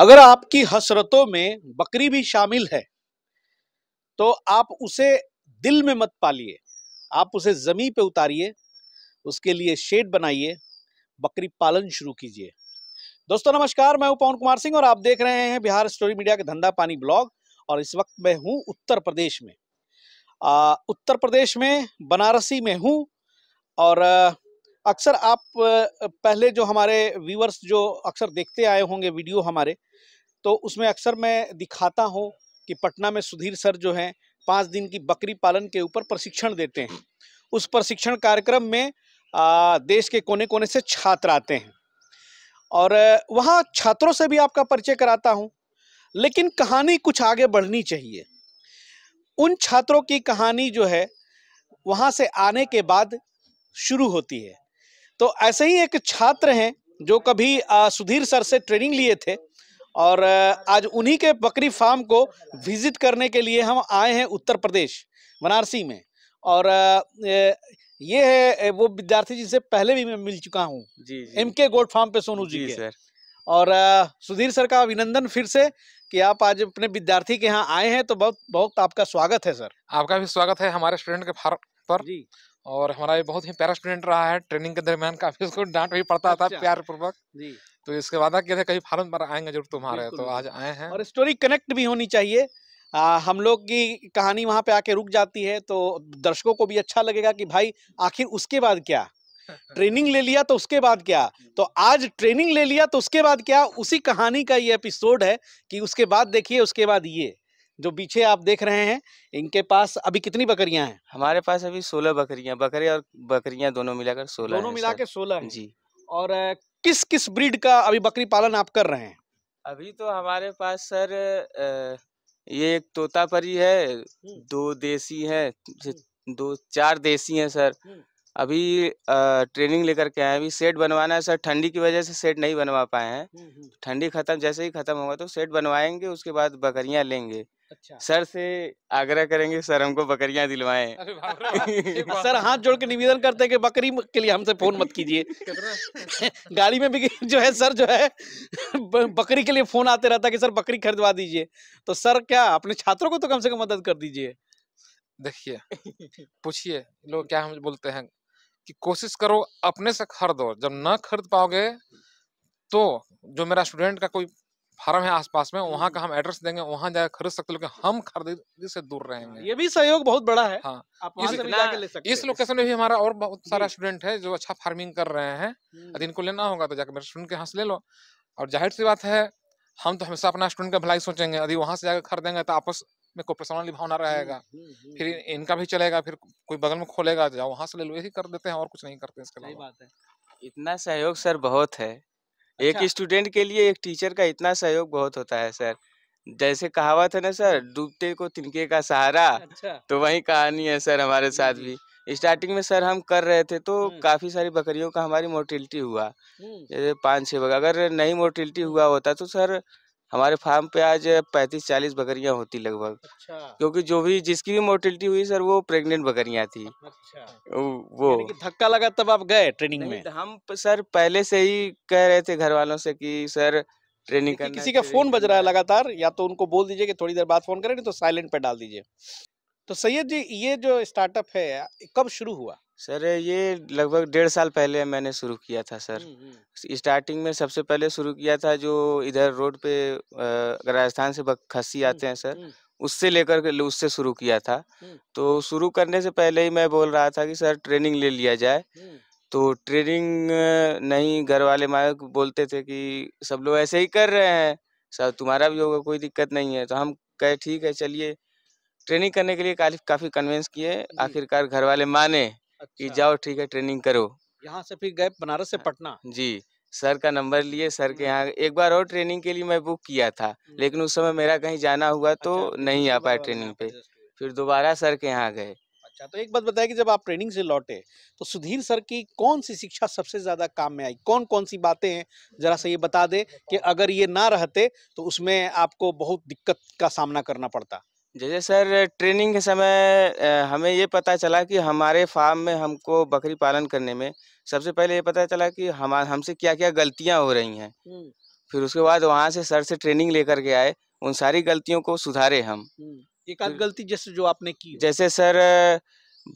अगर आपकी हसरतों में बकरी भी शामिल है तो आप उसे दिल में मत पालिए आप उसे ज़मीन पे उतारिए उसके लिए शेड बनाइए बकरी पालन शुरू कीजिए दोस्तों नमस्कार मैं हूं पवन कुमार सिंह और आप देख रहे हैं बिहार स्टोरी मीडिया के धंधा पानी ब्लॉग और इस वक्त मैं हूं उत्तर प्रदेश में आ, उत्तर प्रदेश में बनारसी में हूं और आ, अक्सर आप पहले जो हमारे व्यूवर्स जो अक्सर देखते आए होंगे वीडियो हमारे तो उसमें अक्सर मैं दिखाता हूँ कि पटना में सुधीर सर जो हैं पाँच दिन की बकरी पालन के ऊपर प्रशिक्षण देते हैं उस प्रशिक्षण कार्यक्रम में आ, देश के कोने कोने से छात्र आते हैं और वहाँ छात्रों से भी आपका परिचय कराता हूँ लेकिन कहानी कुछ आगे बढ़नी चाहिए उन छात्रों की कहानी जो है वहाँ से आने के बाद शुरू होती है तो ऐसे ही एक छात्र हैं जो कभी सुधीर सर से ट्रेनिंग लिए थे और आज उन्हीं के बकरी फार्म को विजिट करने के लिए हम आए हैं उत्तर प्रदेश बनारसी में और ये है वो विद्यार्थी जिसे पहले भी मैं मिल चुका हूँ एम के गोड फार्म पे सोनू जी, जी सर और सुधीर सर का अभिनंदन फिर से कि आप आज अपने विद्यार्थी के यहाँ आए हैं तो बहुत बहुत आपका स्वागत है सर आपका भी स्वागत है हमारे स्टूडेंट के फार्म पर जी और हमारा ये बहुत ही प्यारा स्टूडेंट रहा है ट्रेनिंग के दरमियान काफी उसको डांट भी पड़ता था अच्छा। प्यार पूर्वक तो इसके बाद कहीं फार्म पर आएंगे जरूर तुम्हारे तो आज आए हैं और स्टोरी कनेक्ट भी होनी चाहिए आ, हम लोग की कहानी वहाँ पे आके रुक जाती है तो दर्शकों को भी अच्छा लगेगा कि भाई आखिर उसके बाद क्या ट्रेनिंग ले लिया तो उसके बाद क्या तो आज ट्रेनिंग ले लिया तो उसके बाद क्या उसी कहानी का ये एपिसोड है कि उसके बाद देखिए उसके बाद ये जो पीछे आप देख रहे हैं इनके पास अभी कितनी बकरियां हैं हमारे पास अभी सोलह बकरियां बकरे और बकरियां दोनों मिलाकर सोलह दोनों मिला के सोलह जी और किस किस ब्रीड का अभी बकरी पालन आप कर रहे हैं अभी तो हमारे पास सर ये एक तोतापरी है दो देसी है दो चार देसी है सर अभी आ, ट्रेनिंग लेकर के आए अभी सेट बनवाना है सर ठंडी की वजह से सेट नहीं बनवा पाए हैं ठंडी खत्म जैसे ही खत्म होगा तो सेट बनवाएंगे उसके बाद बकरियां लेंगे अच्छा। सर से आग्रह करेंगे सर हमको बकरियां दिलवाएं सर हाथ जोड़ के निवेदन करते हैं कि बकरी के लिए हमसे फोन मत कीजिए गाड़ी में भी जो है सर जो है बकरी के लिए फोन आते रहता है कि सर बकरी खरीदवा दीजिए तो सर क्या अपने छात्रों को तो कम से कम मदद कर दीजिए देखिए पूछिए लोग क्या हम बोलते हैं कि कोशिश करो अपने से खरीदो जब ना खरीद पाओगे तो जो मेरा स्टूडेंट का कोई फार्म है आसपास में वहाँ का हम एड्रेस देंगे वहाँ जाकर खरीद सकते लोग हम खरीदी से दूर रहेंगे ये भी सहयोग बहुत बड़ा है हाँ आप इस, ले सकते इस लोकेशन में भी हमारा और बहुत सारा स्टूडेंट है जो अच्छा फार्मिंग कर रहे हैं यदि हम्म। इनको लेना होगा तो जाकर मेरे स्टूडेंट के यहाँ से ले लो और जाहिर सी बात है हम तो हमेशा अपना स्टूडेंट का भलाई सोचेंगे यदि वहाँ से जाकर खरीदेंगे तो आपस में कोई पर्सनल भावना रहेगा फिर इनका भी चलेगा फिर कोई बगल में खोलेगा जाओ तो वहाँ से ले लो यही कर देते हैं और कुछ नहीं करते इसके अलावा बात है इतना सहयोग सर बहुत है एक अच्छा। स्टूडेंट के लिए एक टीचर का इतना सहयोग बहुत होता है सर जैसे कहावत है ना सर डूबते को तिनके का सहारा अच्छा। तो वही कहानी है सर हमारे साथ भी स्टार्टिंग में सर हम कर रहे थे तो हम्म। काफ़ी सारी बकरियों का हमारी मोर्टिलिटी हुआ हम्म। जैसे पाँच छः अगर नहीं मोर्टिलिटी हम्म। हुआ होता तो सर हमारे फार्म पे आज पैंतीस चालीस बकरियां होती लगभग अच्छा। क्योंकि जो भी जिसकी भी मोर्टिलिटी हुई सर वो प्रेग्नेंट बकरियां थी अच्छा। वो धक्का लगा तब आप गए ट्रेनिंग में हम सर पहले से ही कह रहे थे घर वालों से कि सर ट्रेनिंग कि किसी का फोन बज रहा है लगातार या तो उनको बोल दीजिए कि थोड़ी देर बाद फोन करें तो साइलेंट पे डाल दीजिए तो सैयद जी ये जो स्टार्टअप है कब शुरू हुआ सर ये लगभग डेढ़ साल पहले मैंने शुरू किया था सर स्टार्टिंग में सबसे पहले शुरू किया था जो इधर रोड पे राजस्थान से खसी आते हैं सर उससे लेकर के उससे शुरू किया था तो शुरू करने से पहले ही मैं बोल रहा था कि सर ट्रेनिंग ले लिया जाए तो ट्रेनिंग नहीं घर वाले माँ बोलते थे कि सब लोग ऐसे ही कर रहे हैं सर तुम्हारा भी होगा कोई दिक्कत नहीं है तो हम कहे ठीक है चलिए ट्रेनिंग करने के लिए काफ़ी काफ़ी कन्विंस किए आखिरकार घर वाले माने कि अच्छा। जाओ ठीक है ट्रेनिंग करो यहाँ से फिर गए बनारस से हाँ, पटना जी सर का नंबर लिए सर के हम्म। यहाँ एक बार और ट्रेनिंग के लिए मैं बुक किया था हम्म। लेकिन उस समय मेरा कहीं जाना हुआ तो अच्छा, तो नहीं आ पाया ट्रेनिंग पे फिर दोबारा सर के यहाँ गए अच्छा तो एक बात बताया कि जब आप ट्रेनिंग से लौटे तो सुधीर सर की कौन सी शिक्षा सबसे ज़्यादा काम में आई कौन कौन सी बातें हैं जरा सा ये बता दें कि अगर ये ना रहते तो उसमें आपको बहुत दिक्कत का सामना करना पड़ता जैसे सर ट्रेनिंग के समय हमें ये पता चला कि हमारे फार्म में हमको बकरी पालन करने में सबसे पहले ये पता चला कि हम हमसे क्या-क्या गलतियां हो रही हैं। फिर उसके बाद वहाँ से सर से ट्रेनिंग लेकर के आए, उन सारी गलतियों को सुधारे हम। एक आध गलती जैसे जो आपने की जैसे सर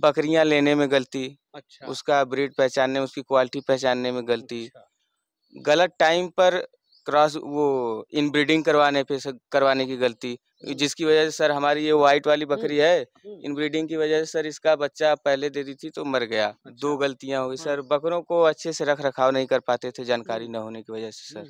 बकरियां लेने में गलती, अच्छा। उसका ब्रीड पहचानने, उसकी क्वालिटी पहचानने में गलती, अच्छा। गलत टाइम पर क्रॉस वो इनब्रीडिंग करवाने पे करवाने की गलती हम्म। जिसकी वजह से सर हमारी ये व्हाइट वाली हम्म। बकरी है हम्म। इनब्रीडिंग की वजह से सर इसका बच्चा पहले दे दी थी तो मर गया अच्छा। दो गलतियां हो गई हाँ। सर बकरों को अच्छे से रख रखाव नहीं कर पाते थे जानकारी न होने की वजह से सर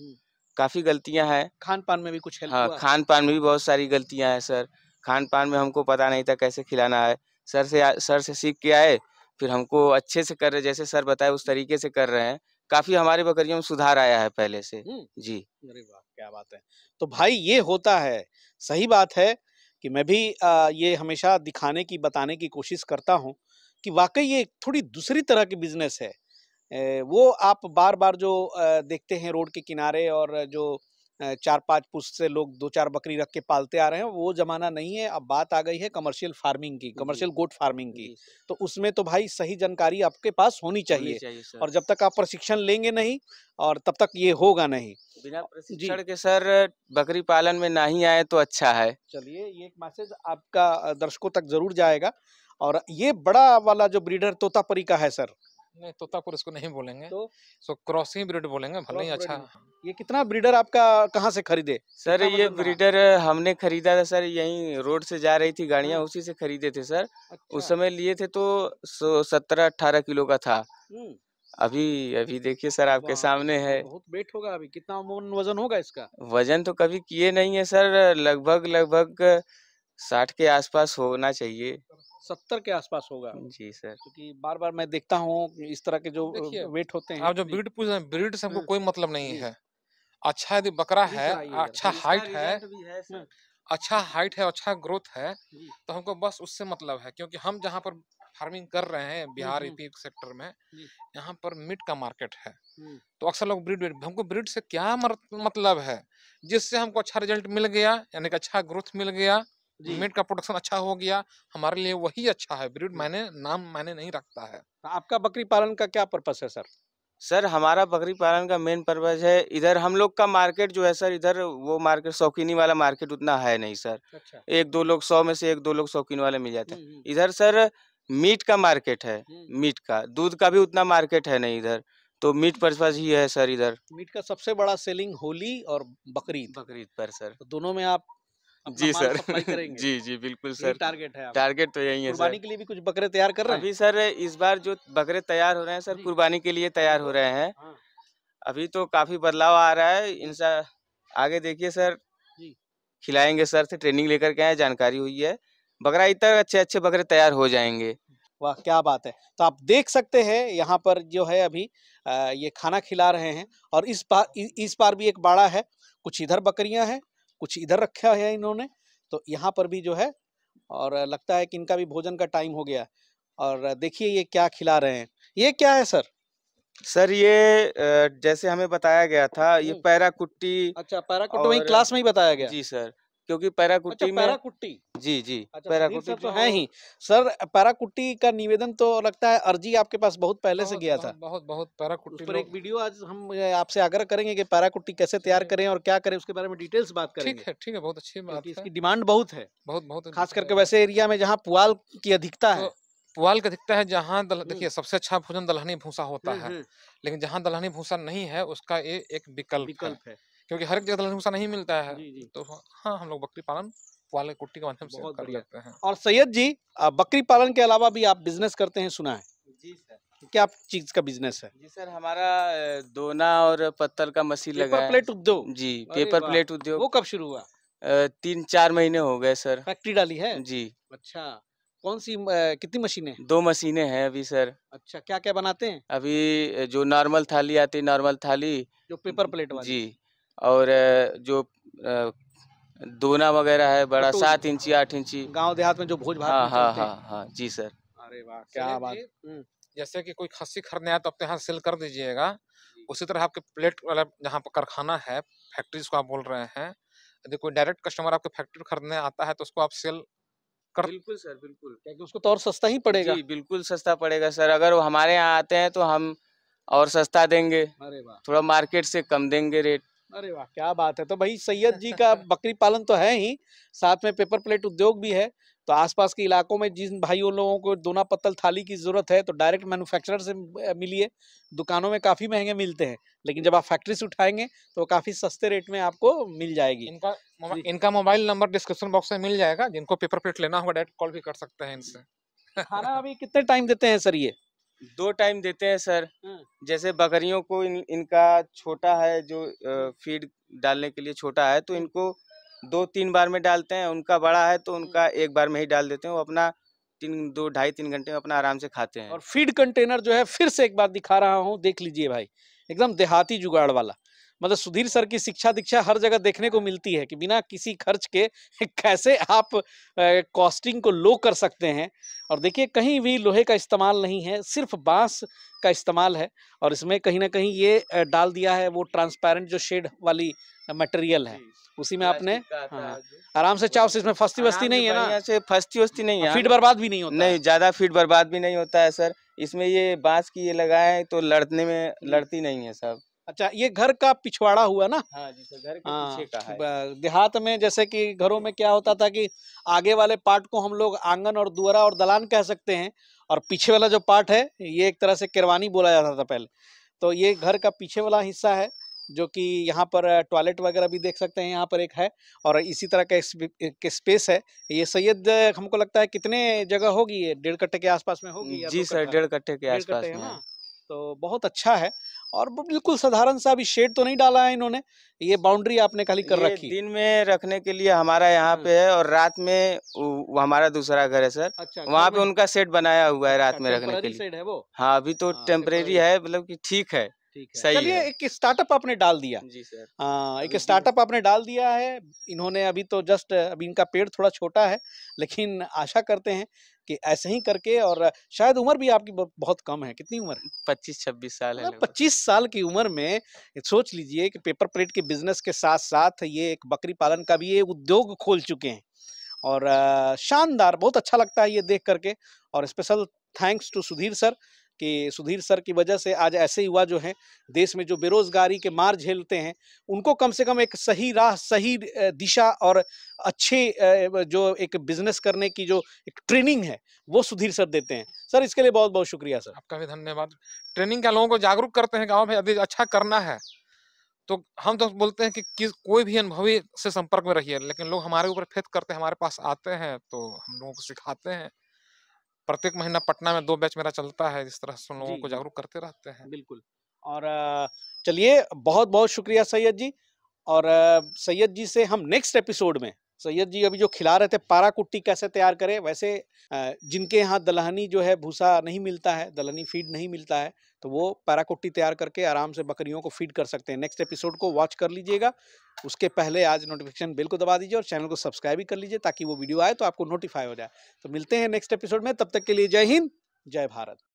काफ़ी गलतियां हैं खान पान में भी कुछ हाँ खान पान में भी बहुत सारी गलतियाँ हैं सर खान पान में हमको पता नहीं था कैसे खिलाना है सर से सर से सीख के आए फिर हमको अच्छे से कर रहे जैसे सर बताए उस तरीके से कर रहे हैं काफी हमारी बकरियों में सुधार आया है पहले से जी अरे वाह क्या बात है तो भाई ये होता है सही बात है कि मैं भी आ, ये हमेशा दिखाने की बताने की कोशिश करता हूँ कि वाकई ये थोड़ी दूसरी तरह की बिजनेस है वो आप बार बार जो देखते हैं रोड के किनारे और जो चार पांच पुश से लोग दो चार बकरी रख के पालते आ रहे हैं वो जमाना नहीं है अब बात आ गई है कमर्शियल फार्मिंग की कमर्शियल गोट फार्मिंग की तो उसमें तो भाई सही जानकारी आपके पास होनी चाहिए, चाहिए और जब तक आप प्रशिक्षण लेंगे नहीं और तब तक ये होगा नहीं बिना प्रशिक्षण के सर बकरी पालन में नहीं आए तो अच्छा है चलिए ये एक मैसेज आपका दर्शकों तक जरूर जाएगा और ये बड़ा वाला जो ब्रीडर तोतापरी का है सर नहीं तोतापुर इसको नहीं बोलेंगे तो सो क्रॉसिंग ब्रीड बोलेंगे भले ही अच्छा ये कितना ब्रीडर आपका कहाँ से खरीदे सर ये ब्रीडर मतलब हमने खरीदा था सर यही रोड से जा रही थी गाड़िया हाँ। उसी से खरीदे थे सर अच्छा। उस समय लिए थे तो सत्रह अठारह किलो का था हम्म। अभी अभी देखिए सर आपके सामने है तो बहुत वेट होगा अभी कितना वजन होगा इसका वजन तो कभी किए नहीं है सर लगभग लगभग साठ के आसपास होना चाहिए सत्तर के आसपास होगा जी सर क्योंकि बार बार मैं देखता हूँ इस तरह के जो वेट होते हैं आप जो ब्रीड पूछ रहे हैं ब्रीड से हमको हम्म, कोई मतलब नहीं है अच्छा यदि बकरा है अच्छा हाइट है हम्म, अच्छा हाइट है अच्छा ग्रोथ है तो हमको बस उससे मतलब है क्योंकि हम जहाँ पर फार्मिंग कर रहे हैं हम्म, बिहार यूपी सेक्टर में यहाँ पर मीट का मार्केट है तो अक्सर लोग ब्रीड हमको ब्रीड से क्या मतलब है जिससे हमको अच्छा रिजल्ट मिल गया यानी कि अच्छा ग्रोथ मिल गया मीट का प्रोडक्शन अच्छा हो गया हमारे लिए वही अच्छा है ब्रीड मैंने नाम मैंने नहीं रखता है तो आपका बकरी पालन का क्या पर्पस है सर सर हमारा बकरी पालन का मेन पर्पज है इधर हम लोग का मार्केट जो है सर इधर वो मार्केट शौकीनी वाला मार्केट उतना है नहीं सर अच्छा। एक दो लोग सौ में से एक दो लोग शौकीन वाले मिल जाते हैं हम्म, हम्म। इधर सर मीट का मार्केट है हम्म, मीट का दूध का भी उतना मार्केट है नहीं इधर तो मीट पर्पज ही है सर इधर मीट का सबसे बड़ा सेलिंग होली और बकरीद बकरीद पर सर तो दोनों में आप जी सर जी जी बिल्कुल सर टारगेट है टारगेट तो यही है कुर्बानी के लिए भी कुछ बकरे तैयार कर रहे हैं अभी सर इस बार जो बकरे तैयार हो रहे हैं सर कुर्बानी के लिए तैयार हो रहे हैं हाँ। अभी तो काफी बदलाव आ रहा है इनसा आगे देखिए सर खिलाएंगे सर से ट्रेनिंग लेकर के आए जानकारी हुई है बकरा इतर अच्छे अच्छे बकरे तैयार हो जाएंगे वाह क्या बात है तो आप देख सकते हैं यहाँ पर जो है अभी आ, ये खाना खिला रहे हैं और इस पार इस पार भी एक बाड़ा है कुछ इधर बकरियां हैं कुछ इधर रखा है इन्होंने तो यहाँ पर भी जो है और लगता है कि इनका भी भोजन का टाइम हो गया और देखिए ये क्या खिला रहे हैं ये क्या है सर सर ये जैसे हमें बताया गया था ये हम्म। पैरा कुट्टी अच्छा पैरा कुट्टी वही क्लास में ही बताया गया जी सर क्योंकि पैराकुट्टी अच्छा, में पैराकुट्टी जी जी अच्छा, पैराकुट्टी तो, तो है ही सर पैराकुट्टी का निवेदन तो लगता है अर्जी आपके पास बहुत पहले बहुत, से गया था बहुत बहुत पैराकुट्टी पर एक वीडियो आज हम आपसे आग्रह करेंगे कि पैराकुट्टी कैसे तैयार करें और क्या करें उसके बारे में डिटेल्स बात करें ठीक है ठीक है बहुत अच्छी बात इसकी डिमांड बहुत है बहुत बहुत खास करके वैसे एरिया में जहाँ पुआल की अधिकता तो है पुआल का दिखता है जहाँ हम्म। देखिए सबसे अच्छा भोजन दलहनी भूसा होता हम्म, है हम्म। लेकिन जहाँ दलहनी भूसा नहीं है उसका ये एक विकल्प विकल्प है क्योंकि हर एक जगह भूसा नहीं मिलता है जी जी। तो हाँ, हाँ हम लोग बकरी पालन वाले कुट्टी के माध्यम से कर लेते हैं और सैयद जी बकरी पालन के अलावा भी आप बिजनेस करते हैं सुना है जी सर क्या चीज का बिजनेस है जी सर हमारा दोना और पत्तल का मशीन लगा है प्लेट उद्योग जी पेपर प्लेट उद्योग वो कब शुरू हुआ तीन चार महीने हो गए सर फैक्ट्री डाली है जी अच्छा कौन सी कितनी मशीनें दो मशीनें हैं अभी सर अच्छा क्या क्या बनाते हैं अभी जो नॉर्मल थाली आती है नॉर्मल थाली जो पेपर प्लेट वाली जी और जो दोना वगैरह है बड़ा सात इंची आठ इंची गांव देहात में जो भोज भात हाँ हाँ हाँ हाँ जी सर अरे वाह क्या बात जैसे कि कोई खस्सी खरीदने आए तो अपने यहाँ सेल कर दीजिएगा उसी तरह आपके प्लेट वाला जहाँ पर कारखाना है फैक्ट्री जिसको आप बोल रहे हैं यदि कोई डायरेक्ट कस्टमर आपके फैक्ट्री खरीदने आता है तो उसको आप सेल कर बिल्कुल सर बिल्कुल क्योंकि उसको तो और सस्ता ही पड़ेगा जी बिल्कुल सस्ता पड़ेगा सर अगर वो हमारे यहाँ आते हैं तो हम और सस्ता देंगे अरे थोड़ा मार्केट से कम देंगे रेट अरे वाह क्या बात है तो भाई सैयद जी का बकरी पालन तो है ही साथ में पेपर प्लेट उद्योग भी है तो आसपास के इलाकों में जिन भाइयों लोगों को दोना पत्तल थाली की ज़रूरत है तो डायरेक्ट मैन्युफैक्चरर से मिलिए दुकानों में काफ़ी महंगे मिलते हैं लेकिन जब आप फैक्ट्री से उठाएंगे तो काफ़ी सस्ते रेट में आपको मिल जाएगी इनका इनका मोबाइल नंबर डिस्क्रिप्शन बॉक्स में मिल जाएगा जिनको पेपर प्लेट लेना होगा डायरेक्ट कॉल भी कर सकते हैं इनसे खाना अभी कितने टाइम देते हैं सर ये दो टाइम देते हैं सर हाँ। जैसे बकरियों को इन, इनका छोटा है जो फीड डालने के लिए छोटा है तो इनको दो तीन बार में डालते हैं उनका बड़ा है तो उनका हाँ। एक बार में ही डाल देते हैं वो अपना तीन दो ढाई तीन घंटे में अपना आराम से खाते हैं और फीड कंटेनर जो है फिर से एक बार दिखा रहा हूँ देख लीजिए भाई एकदम देहाती जुगाड़ वाला मतलब सुधीर सर की शिक्षा दीक्षा हर जगह देखने को मिलती है कि बिना किसी खर्च के कैसे आप कॉस्टिंग को लो कर सकते हैं और देखिए कहीं भी लोहे का इस्तेमाल नहीं है सिर्फ बांस का इस्तेमाल है और इसमें कहीं ना कहीं ये डाल दिया है वो ट्रांसपेरेंट जो शेड वाली मटेरियल है उसी में आपने हाँ, आराम से चाव से इसमें फस्ती वस्ती नहीं है ना ऐसे फस्ती वस्ती नहीं है फीड बर्बाद भी नहीं होता नहीं ज़्यादा फीड बर्बाद भी नहीं होता है सर इसमें ये बांस की ये लगाए तो लड़ने में लड़ती नहीं है सब अच्छा ये घर का पिछवाड़ा हुआ ना हाँ जी सर घर के आ, पीछे हाँ, का है देहात में जैसे कि घरों में क्या होता था कि आगे वाले पार्ट को हम लोग आंगन और दुआरा और दलान कह सकते हैं और पीछे वाला जो पार्ट है ये एक तरह से किरवानी बोला जाता था पहले तो ये घर का पीछे वाला हिस्सा है जो कि यहाँ पर टॉयलेट वगैरह भी देख सकते हैं यहाँ पर एक है और इसी तरह का एक स्पेस है ये सैयद हमको लगता है कितने जगह होगी ये डेढ़ कट्टे के आसपास में होगी जी सर डेढ़ कट्टे के आसपास में तो बहुत अच्छा है और बिल्कुल साधारण सा अभी शेड तो नहीं डाला है इन्होंने ये बाउंड्री आपने खाली कर रखी दिन में रखने के लिए हमारा यहाँ हम्म। पे है और रात में हमारा दूसरा घर है सर अच्छा, वहाँ पे उनका सेट बनाया हुआ है रात अच्छा, में रखने के लिए है वो हाँ अभी तो टेम्परेरी हाँ, है मतलब की ठीक है है एक स्टार्टअप आपने डाल दिया हाँ, एक स्टार्टअप आपने डाल दिया है इन्होंने अभी तो जस्ट अभी इनका पेड़ थोड़ा छोटा है लेकिन आशा करते हैं कि ऐसे ही करके और शायद उम्र भी आपकी बहुत कम है कितनी उम्र है पच्चीस छब्बीस साल है मतलब पच्चीस साल की उम्र में सोच लीजिए कि पेपर प्लेट के बिजनेस के साथ साथ ये एक बकरी पालन का भी ये उद्योग खोल चुके हैं और शानदार बहुत अच्छा लगता है ये देख करके और special thanks to Sudhir sir कि सुधीर सर की वजह से आज ऐसे युवा जो हैं देश में जो बेरोजगारी के मार झेलते हैं उनको कम से कम एक सही राह सही दिशा और अच्छे जो एक बिजनेस करने की जो एक ट्रेनिंग है वो सुधीर सर देते हैं सर इसके लिए बहुत बहुत शुक्रिया सर आपका भी धन्यवाद ट्रेनिंग का लोगों को जागरूक करते हैं गाँव में यदि अच्छा करना है तो हम तो बोलते हैं कि किस कोई भी अनुभवी से संपर्क में रहिए लेकिन लोग हमारे ऊपर फेत करते हैं हमारे पास आते हैं तो हम लोगों को सिखाते हैं प्रत्येक महीना पटना में दो बैच मेरा चलता है इस तरह से लोगों को जागरूक करते रहते हैं बिल्कुल और चलिए बहुत बहुत शुक्रिया सैयद जी और सैयद जी से हम नेक्स्ट एपिसोड में सैयद जी अभी जो खिला रहे थे पारा कुट्टी कैसे तैयार करें वैसे जिनके यहाँ दलहनी जो है भूसा नहीं मिलता है दलहनी फीड नहीं मिलता है तो वो पारा कुट्टी तैयार करके आराम से बकरियों को फीड कर सकते हैं नेक्स्ट एपिसोड को वॉच कर लीजिएगा उसके पहले आज नोटिफिकेशन बिल को दबा दीजिए और चैनल को सब्सक्राइब भी कर लीजिए ताकि वो वीडियो आए तो आपको नोटिफाई हो जाए तो मिलते हैं नेक्स्ट एपिसोड में तब तक के लिए जय हिंद जय भारत